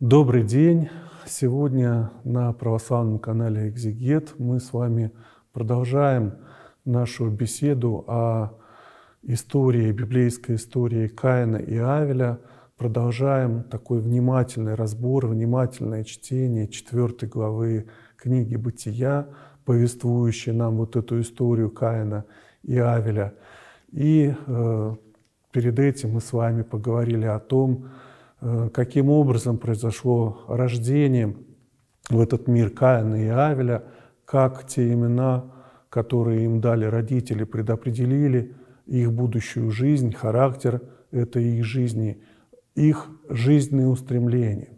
Добрый день! Сегодня на православном канале «Экзегет» мы с вами продолжаем нашу беседу о истории, библейской истории Каина и Авеля. Продолжаем такой внимательный разбор, внимательное чтение четвертой главы книги «Бытия», повествующей нам вот эту историю Каина и Авеля. И э, перед этим мы с вами поговорили о том, Э, каким образом произошло рождение в этот мир Каина и Авеля, как те имена, которые им дали родители, предопределили их будущую жизнь, характер этой их жизни, их жизненные устремления.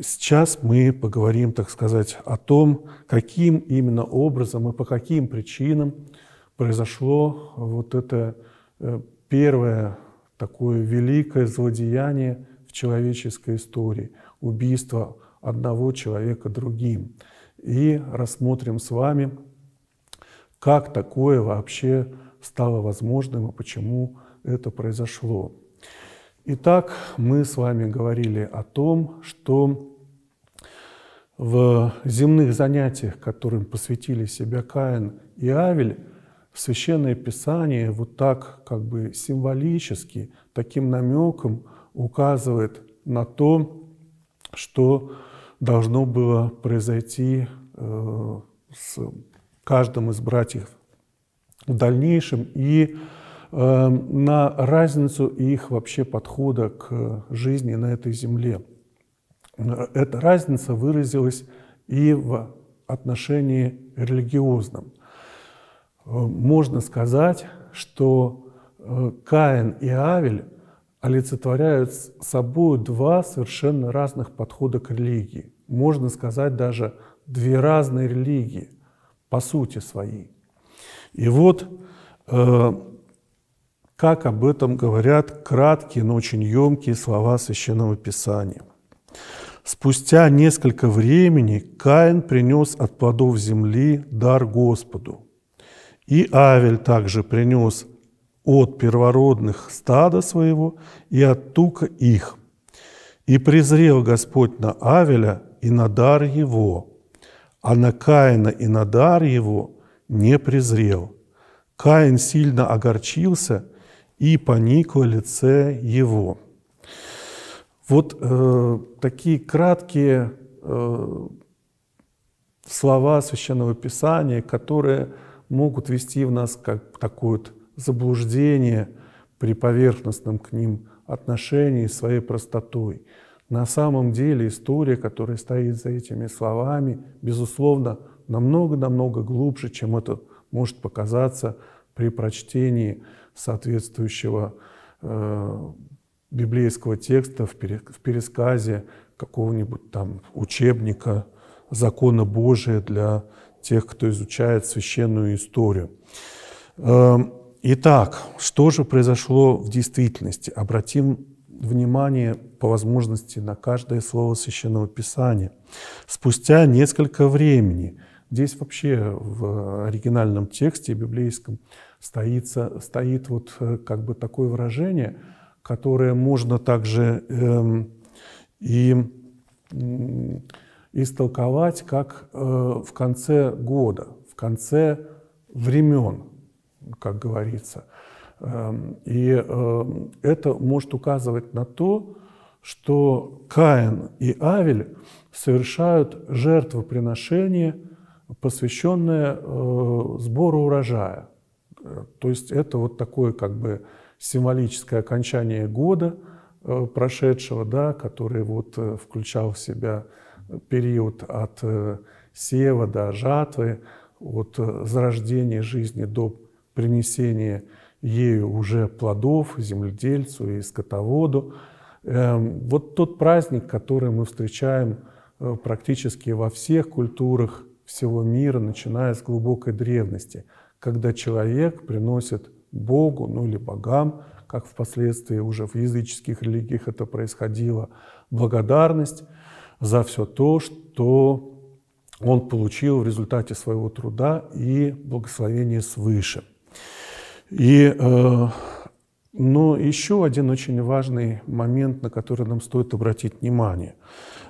Сейчас мы поговорим, так сказать, о том, каким именно образом и по каким причинам произошло вот это э, первое такое великое злодеяние человеческой истории, убийство одного человека другим. И рассмотрим с вами, как такое вообще стало возможным и почему это произошло. Итак, мы с вами говорили о том, что в земных занятиях, которым посвятили себя Каин и Авель, Священное Писание вот так как бы символически, таким намеком указывает на то, что должно было произойти э, с каждым из братьев в дальнейшем и э, на разницу их вообще подхода к жизни на этой земле. Эта разница выразилась и в отношении религиозном. Э, можно сказать, что Каин и Авель олицетворяют собой два совершенно разных подхода к религии. Можно сказать даже две разные религии по сути своей. И вот э, как об этом говорят краткие, но очень емкие слова священного писания. Спустя несколько времени Каин принес от плодов земли дар Господу. И Авель также принес от первородных стада своего и от тука их. И презрел Господь на Авеля и на дар его, а на Каина и на дар его не презрел. Каин сильно огорчился и поникло лице его». Вот э, такие краткие э, слова Священного Писания, которые могут вести в нас как такую вот заблуждение при поверхностном к ним отношении своей простотой. На самом деле история, которая стоит за этими словами, безусловно, намного-намного глубже, чем это может показаться при прочтении соответствующего э, библейского текста в, пере, в пересказе какого-нибудь там учебника закона Божия для тех, кто изучает священную историю. Э, Итак, что же произошло в действительности? Обратим внимание по возможности на каждое слово Священного Писания. Спустя несколько времени, здесь вообще в оригинальном тексте библейском стоится, стоит вот э, как бы такое выражение, которое можно также эм, и истолковать как э, в конце года, в конце времен – как говорится. Эм, и эм, это может указывать на то, что Каин и Авель совершают жертвоприношение, посвященное э, сбору урожая. Э, то есть это вот такое как бы символическое окончание года э, прошедшего, да, который вот включал в себя период от сева до жатвы, от зарождения жизни до принесение ею уже плодов земледельцу и скотоводу. Эм, вот тот праздник, который мы встречаем э, практически во всех культурах всего мира, начиная с глубокой древности, когда человек приносит Богу, ну или богам, как впоследствии уже в языческих религиях это происходило, благодарность за все то, что он получил в результате своего труда и благословение свыше – и э, но еще один очень важный момент, на который нам стоит обратить внимание.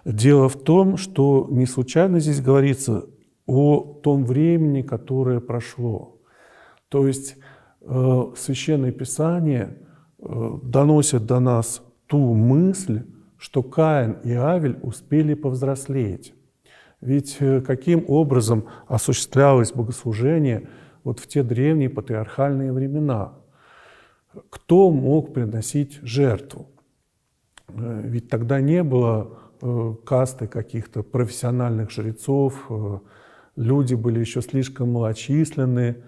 Дело в том, что не случайно здесь говорится о том времени, которое прошло. То есть э, священное Писание э, доносит до нас ту мысль, что Каин и Авель успели повзрослеть. Ведь каким образом осуществлялось богослужение – вот в те древние патриархальные времена. Кто мог приносить жертву? Э, ведь тогда не было э, касты каких-то профессиональных жрецов, э, люди были еще слишком малочисленны.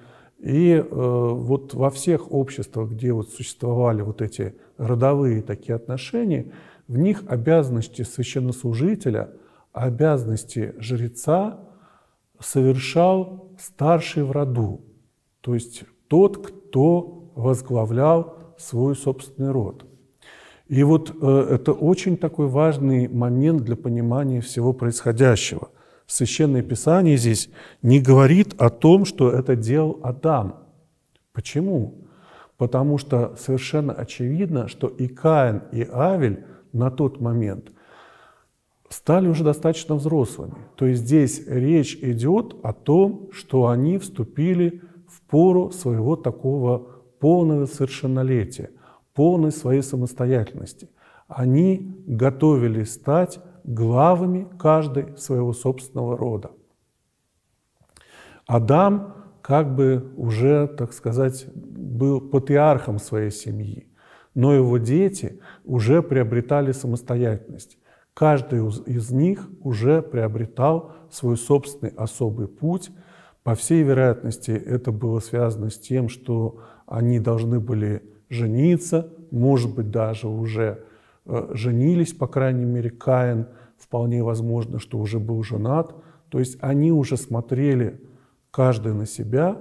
И вот во всех обществах, где вот существовали вот эти родовые такие отношения, в них обязанности священнослужителя, обязанности жреца совершал старший в роду то есть тот, кто возглавлял свой собственный род. И вот э, это очень такой важный момент для понимания всего происходящего. Священное Писание здесь не говорит о том, что это делал Адам. Почему? Потому что совершенно очевидно, что и Каин, и Авель на тот момент стали уже достаточно взрослыми. То есть здесь речь идет о том, что они вступили в в пору своего такого полного совершеннолетия, полной своей самостоятельности. Они готовились стать главами каждой своего собственного рода. Адам как бы уже, так сказать, был патриархом своей семьи, но его дети уже приобретали самостоятельность. Каждый из них уже приобретал свой собственный особый путь – по всей вероятности, это было связано с тем, что они должны были жениться, может быть, даже уже э, женились, по крайней мере, Каин, вполне возможно, что уже был женат. То есть они уже смотрели каждый на себя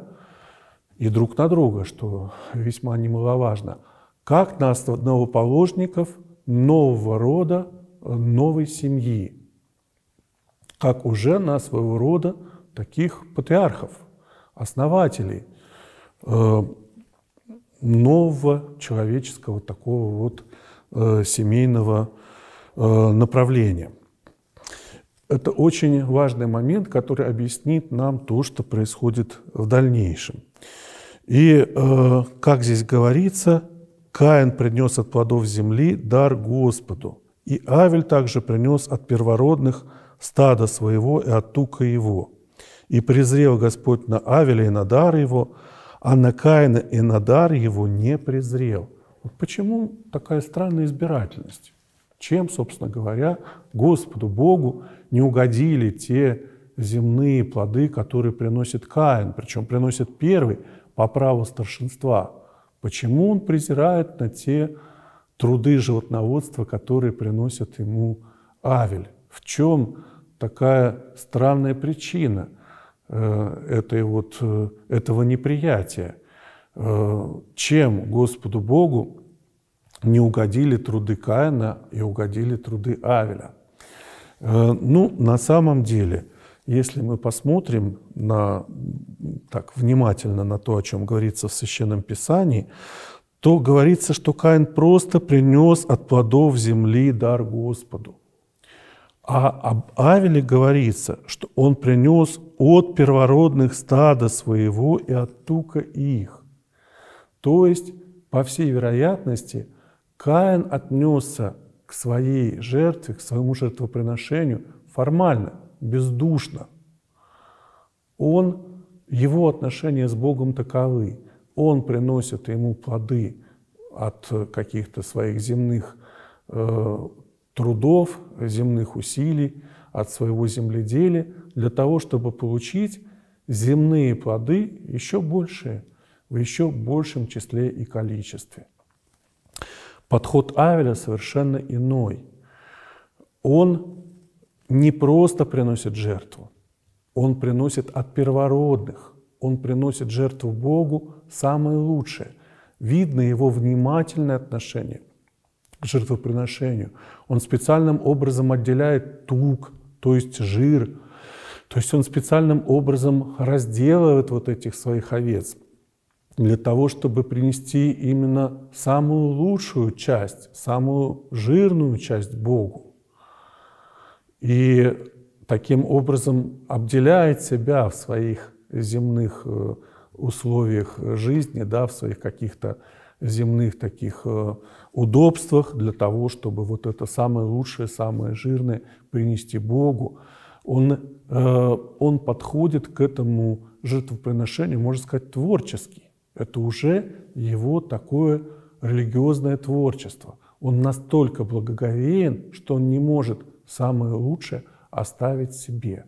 и друг на друга, что весьма немаловажно, как на основоположников нового рода, э, новой семьи, как уже на своего рода таких патриархов, основателей э, нового человеческого такого вот э, семейного э, направления. Это очень важный момент, который объяснит нам то, что происходит в дальнейшем. И, как здесь говорится, Каин принес от плодов земли дар Господу, и Авель также принес от первородных стада своего и от тука его. И презрел Господь на Авеля и на дар его, а на Каина и на дар его не презрел. Вот почему такая странная избирательность? Чем, собственно говоря, Господу Богу не угодили те земные плоды, которые приносит Каин, причем приносит первый по праву старшинства. Почему он презирает на те труды животноводства, которые приносят ему Авель? В чем такая странная причина? Э, этой вот, э, этого неприятия. Э, чем Господу Богу не угодили труды Каина и угодили труды Авеля? Ну, на самом деле, если мы посмотрим на, так внимательно на то, о чем говорится в Священном Писании, то говорится, что Каин просто принес от плодов земли дар Господу – а об Авеле говорится, что он принес от первородных стада своего и от тука их. То есть, по всей вероятности, Каин отнесся к своей жертве, к своему жертвоприношению формально, бездушно. Он, его отношения с Богом таковы. Он приносит ему плоды от каких-то своих земных э, трудов, земных усилий от своего земледелия для того, чтобы получить земные плоды еще большие, в еще большем числе и количестве. Подход Авеля совершенно иной. Он не просто приносит жертву, он приносит от первородных, он приносит жертву Богу самое лучшее. Видно его внимательное отношение к жертвоприношению. Он специальным образом отделяет тук, то есть жир, то есть он специальным образом разделывает вот этих своих овец для того, чтобы принести именно самую лучшую часть, самую жирную часть Богу. И таким образом обделяет себя в своих земных э, условиях жизни, да, в своих каких-то земных таких э, удобствах для того, чтобы вот это самое лучшее, самое жирное принести Богу. Он, э, он подходит к этому жертвоприношению, можно сказать, творчески. Это уже его такое религиозное творчество. Он настолько благоговеен, что он не может самое лучшее оставить себе.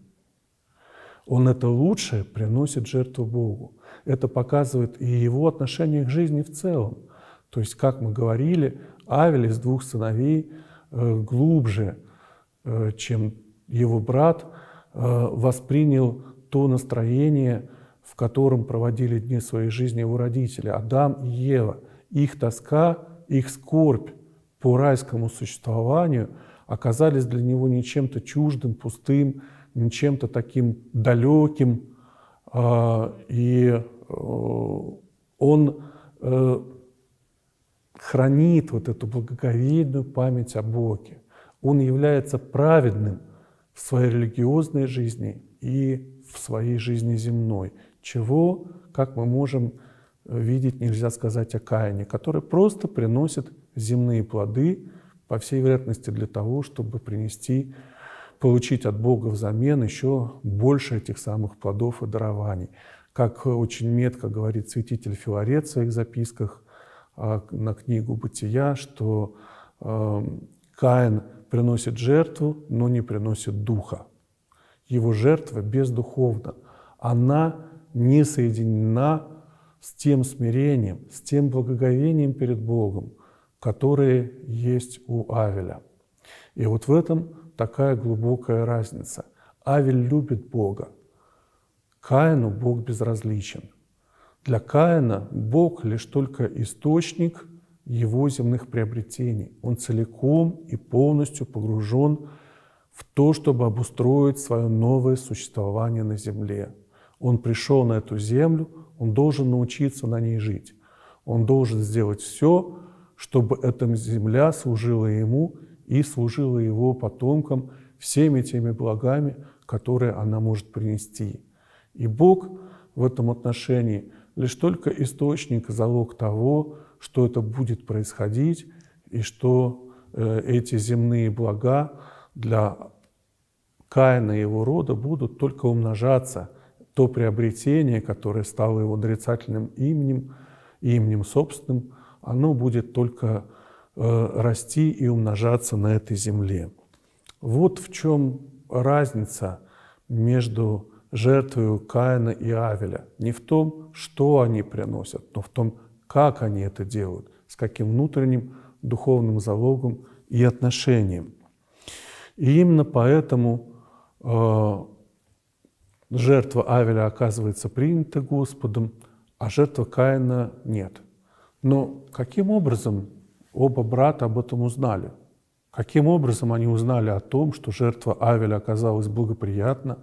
Он это лучшее приносит жертву Богу. Это показывает и его отношение к жизни в целом – то есть, как мы говорили, Авель из двух сыновей э, глубже, э, чем его брат, э, воспринял то настроение, в котором проводили дни своей жизни его родители, Адам и Ева. Их тоска, их скорбь по райскому существованию оказались для него не чем-то чуждым, пустым, не чем-то таким далеким. А, и он хранит вот эту благоговейную память о Боге. Он является праведным в своей религиозной жизни и в своей жизни земной, чего, как мы можем э, видеть, нельзя сказать о Каине, который просто приносит земные плоды, по всей вероятности, для того, чтобы принести, получить от Бога взамен еще больше этих самых плодов и дарований. Как очень метко говорит святитель Филарет в своих записках – а, на книгу «Бытия», что а, Каин приносит жертву, но не приносит духа. Его жертва бездуховна. Она не соединена с тем смирением, с тем благоговением перед Богом, которые есть у Авеля. И вот в этом такая глубокая разница. Авель любит Бога. Каину Бог безразличен – для Каина Бог лишь только источник его земных приобретений. Он целиком и полностью погружен в то, чтобы обустроить свое новое существование на земле. Он пришел на эту землю, он должен научиться на ней жить. Он должен сделать все, чтобы эта земля служила ему и служила его потомкам всеми теми благами, которые она может принести. И Бог в этом отношении – лишь только источник, залог того, что это будет происходить и что э, эти земные блага для Каина и его рода будут только умножаться. То приобретение, которое стало его отрицательным именем, именем собственным, оно будет только э, расти и умножаться на этой земле. Вот в чем разница между жертвою Каина и Авеля не в том, что они приносят, но в том, как они это делают, с каким внутренним духовным залогом и отношением. И именно поэтому э, жертва Авеля оказывается принята Господом, а жертва Каина нет. Но каким образом оба брата об этом узнали? Каким образом они узнали о том, что жертва Авеля оказалась благоприятна,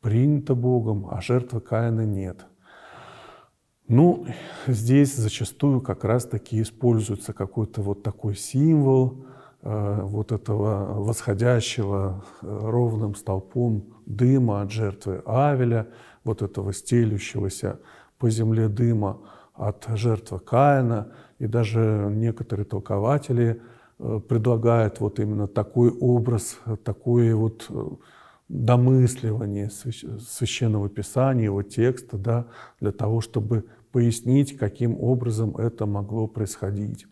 принято Богом, а жертвы Каина нет. Ну, здесь зачастую как раз-таки используется какой-то вот такой символ э, вот этого восходящего э, ровным столпом дыма от жертвы Авеля, вот этого стелющегося по земле дыма от жертвы Каина. И даже некоторые толкователи э, предлагают вот именно такой образ, такой вот э, домысливание священного писания, его текста, да, для того, чтобы пояснить, каким образом это могло происходить.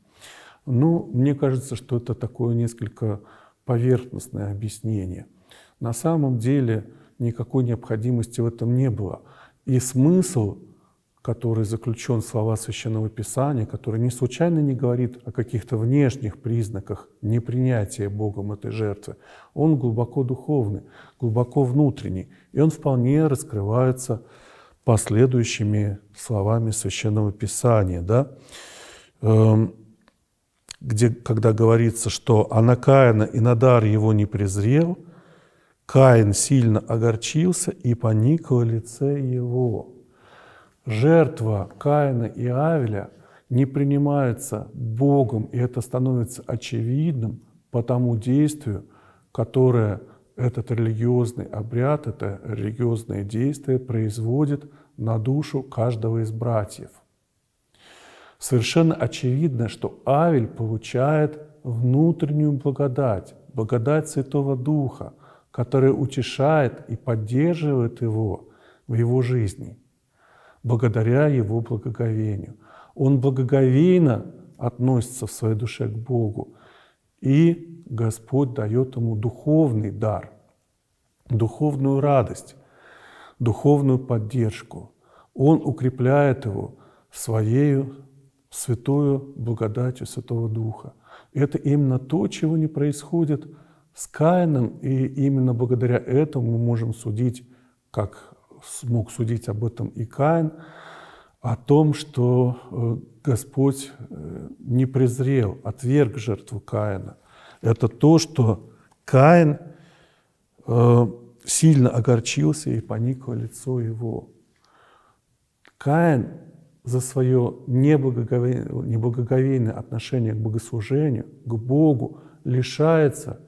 Ну, мне кажется, что это такое несколько поверхностное объяснение. На самом деле никакой необходимости в этом не было. И смысл который заключен в слова Священного Писания, который не случайно не говорит о каких-то внешних признаках непринятия Богом этой жертвы. Он глубоко духовный, глубоко внутренний, и он вполне раскрывается последующими словами Священного Писания, да? Эм, где, когда говорится, что «Она «А Каина и Надар его не презрел», Каин сильно огорчился и поникло лице его жертва Каина и Авеля не принимается Богом, и это становится очевидным по тому действию, которое этот религиозный обряд, это религиозное действие производит на душу каждого из братьев. Совершенно очевидно, что Авель получает внутреннюю благодать, благодать Святого Духа, которая утешает и поддерживает его в его жизни – благодаря его благоговению. Он благоговейно относится в своей душе к Богу, и Господь дает ему духовный дар, духовную радость, духовную поддержку. Он укрепляет его своею святую благодатью Святого Духа. Это именно то, чего не происходит с Каином, и именно благодаря этому мы можем судить как смог судить об этом и Каин, о том, что э, Господь э, не презрел, отверг жертву Каина. Это то, что Каин э, сильно огорчился и поникло лицо его. Каин за свое неблагоговейное, отношение к богослужению, к Богу, лишается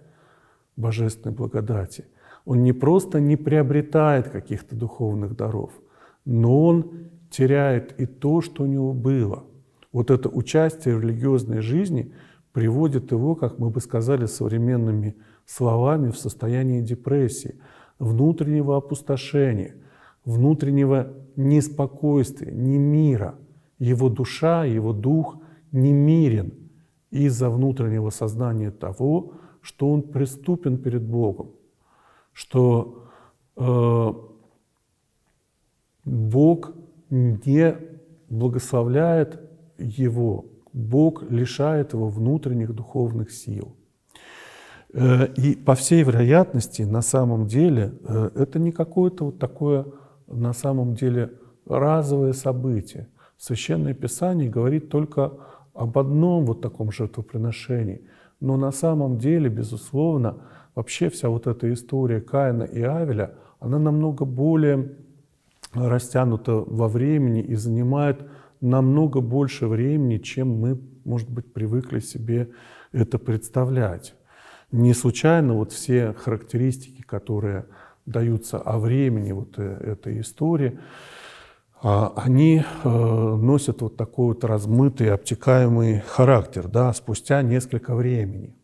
божественной благодати – он не просто не приобретает каких-то духовных даров, но он теряет и то, что у него было. Вот это участие в религиозной жизни приводит его, как мы бы сказали современными словами, в состояние депрессии, внутреннего опустошения, внутреннего неспокойствия, не мира. Его душа, его дух не мирен из-за внутреннего сознания того, что он преступен перед Богом, что э, Бог не благословляет его, Бог лишает его внутренних духовных сил. Э, и по всей вероятности, на самом деле, э, это не какое-то вот такое, на самом деле, разовое событие. Священное Писание говорит только об одном вот таком жертвоприношении. Но на самом деле, безусловно, вообще вся вот эта история Каина и Авеля, она намного более растянута во времени и занимает намного больше времени, чем мы, может быть, привыкли себе это представлять. Не случайно вот все характеристики, которые даются о времени вот э, этой истории, а, они э, носят вот такой вот размытый, обтекаемый характер, да, спустя несколько времени.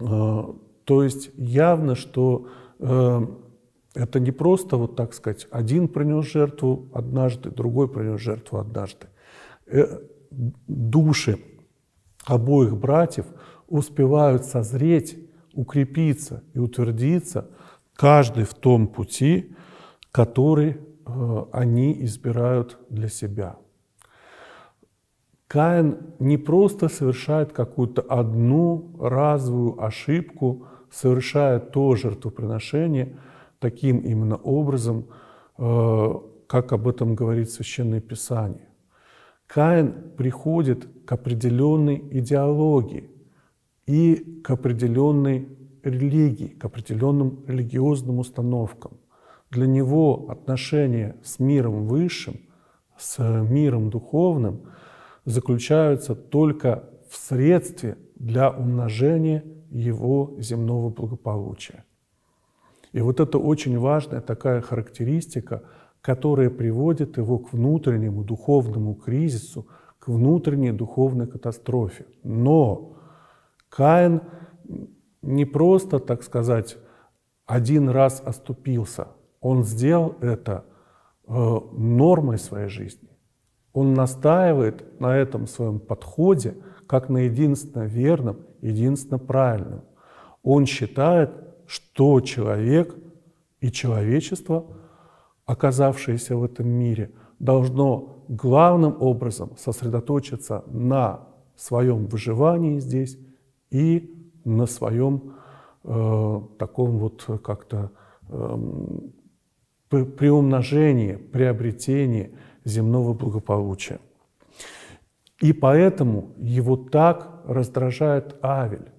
Э, то есть явно, что э, это не просто, вот так сказать, один принес жертву однажды, другой принес жертву однажды. Э, души обоих братьев успевают созреть, укрепиться и утвердиться, каждый в том пути, который э, они избирают для себя. Каин не просто совершает какую-то одну разовую ошибку, совершая то жертвоприношение таким именно образом, э, как об этом говорит Священное Писание. Каин приходит к определенной идеологии и к определенной религии, к определенным религиозным установкам. Для него отношения с миром высшим, с миром духовным заключаются только в средстве для умножения его земного благополучия. И вот это очень важная такая характеристика, которая приводит его к внутреннему духовному кризису, к внутренней духовной катастрофе. Но Каин не просто, так сказать, один раз оступился. Он сделал это э, нормой своей жизни. Он настаивает на этом своем подходе – как на единственно верном, единственно правильном. Он считает, что человек и человечество, оказавшееся в этом мире, должно главным образом сосредоточиться на своем выживании здесь и на своем э, таком вот как-то э, приумножении, приобретении земного благополучия. И поэтому его так раздражает Авель.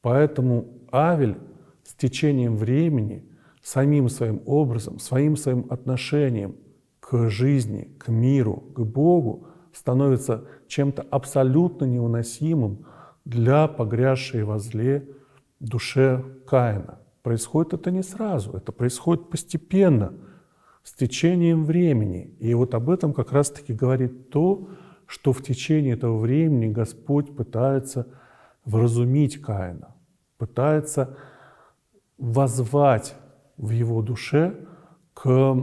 Поэтому Авель с течением времени, самим своим образом, своим своим отношением к жизни, к миру, к Богу становится чем-то абсолютно неуносимым для погрязшей во зле душе Каина. Происходит это не сразу, это происходит постепенно, с течением времени. И вот об этом как раз-таки говорит то, что в течение этого времени Господь пытается вразумить Каина, пытается возвать в его душе к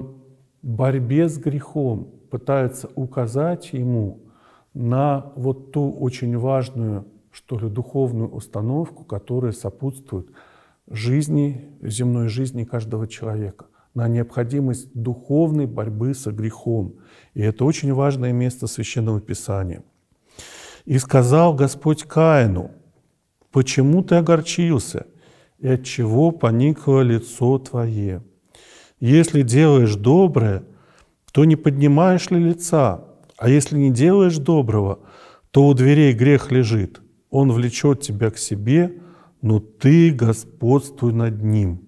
борьбе с грехом, пытается указать ему на вот ту очень важную, что ли, духовную установку, которая сопутствует жизни, земной жизни каждого человека на необходимость духовной борьбы со грехом. И это очень важное место Священного Писания. «И сказал Господь Каину, почему ты огорчился, и от чего поникло лицо твое? Если делаешь доброе, то не поднимаешь ли лица, а если не делаешь доброго, то у дверей грех лежит, он влечет тебя к себе, но ты господствуй над ним».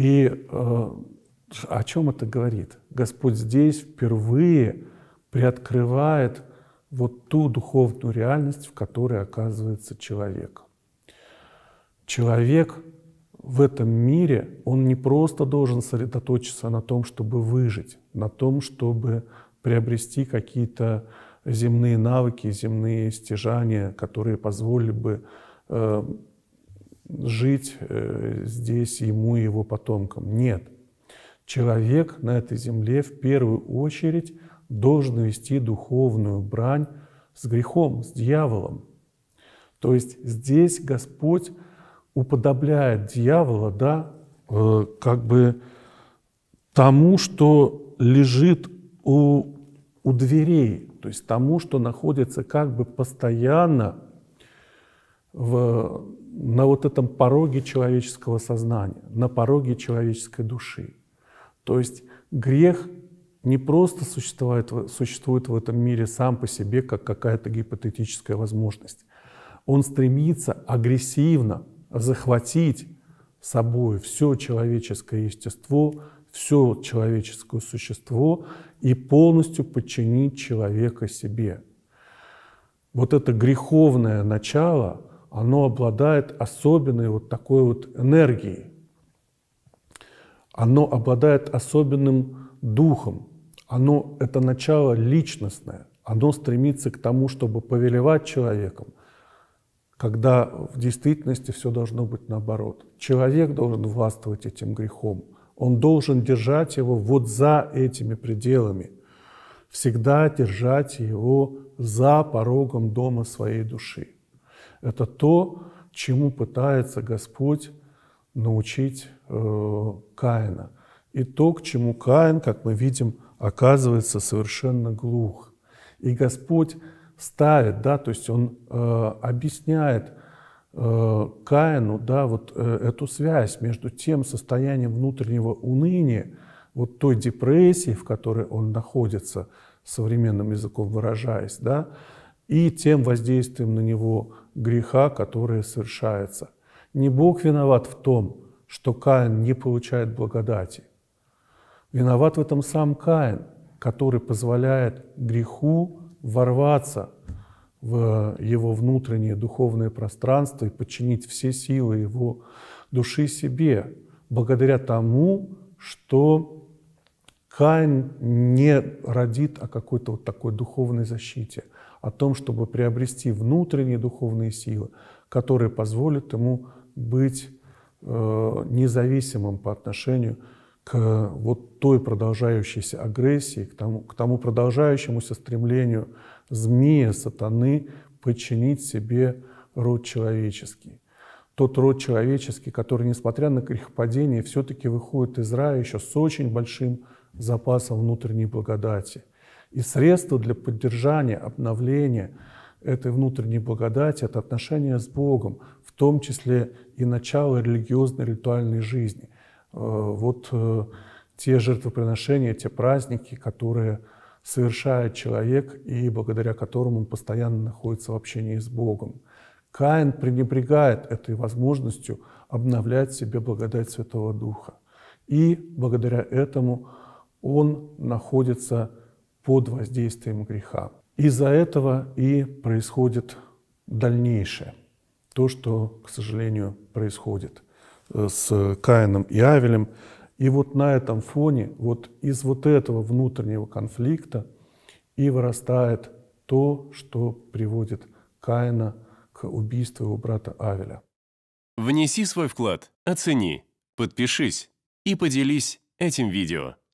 И э, о чем это говорит? Господь здесь впервые приоткрывает вот ту духовную реальность, в которой оказывается человек. Человек в этом мире, он не просто должен сосредоточиться на том, чтобы выжить, на том, чтобы приобрести какие-то земные навыки, земные стяжания, которые позволили бы э, жить э, здесь ему и его потомкам. Нет. Человек на этой земле в первую очередь должен вести духовную брань с грехом, с дьяволом. То есть здесь Господь уподобляет дьявола, да, э, как бы тому, что лежит у, у дверей, то есть тому, что находится как бы постоянно в, на вот этом пороге человеческого сознания, на пороге человеческой души. То есть грех не просто существует, существует в этом мире сам по себе, как какая-то гипотетическая возможность. Он стремится агрессивно захватить собой все человеческое естество, все человеческое существо и полностью подчинить человека себе. Вот это греховное начало, оно обладает особенной вот такой вот энергией. Оно обладает особенным духом. Оно – это начало личностное. Оно стремится к тому, чтобы повелевать человеком, когда в действительности все должно быть наоборот. Человек должен властвовать этим грехом. Он должен держать его вот за этими пределами. Всегда держать его за порогом дома своей души. Это то, чему пытается Господь научить э, Каина. И то, к чему Каин, как мы видим, оказывается совершенно глух. И Господь ставит, да, то есть Он э, объясняет э, Каину, да, вот э, эту связь между тем состоянием внутреннего уныния, вот той депрессии, в которой он находится, современным языком выражаясь, да, и тем воздействием на него греха, который совершается. Не Бог виноват в том, что Каин не получает благодати. Виноват в этом сам Каин, который позволяет греху ворваться в его внутреннее духовное пространство и подчинить все силы его души себе, благодаря тому, что Каин не родит о какой-то вот такой духовной защите – о том, чтобы приобрести внутренние духовные силы, которые позволят ему быть э, независимым по отношению к вот той продолжающейся агрессии, к тому, к тому продолжающемуся стремлению змея, сатаны подчинить себе род человеческий. Тот род человеческий, который, несмотря на грехопадение, все-таки выходит из рая еще с очень большим запасом внутренней благодати. И средство для поддержания, обновления этой внутренней благодати – это отношение с Богом, в том числе и начало религиозной ритуальной жизни. Э, вот э, те жертвоприношения, те праздники, которые совершает человек и благодаря которым он постоянно находится в общении с Богом. Каин пренебрегает этой возможностью обновлять в себе благодать Святого Духа. И благодаря этому он находится под воздействием греха. Из-за этого и происходит дальнейшее, то, что, к сожалению, происходит э, с Каином и Авелем. И вот на этом фоне, вот из вот этого внутреннего конфликта и вырастает то, что приводит Каина к убийству его брата Авеля. Внеси свой вклад, оцени, подпишись и поделись этим видео.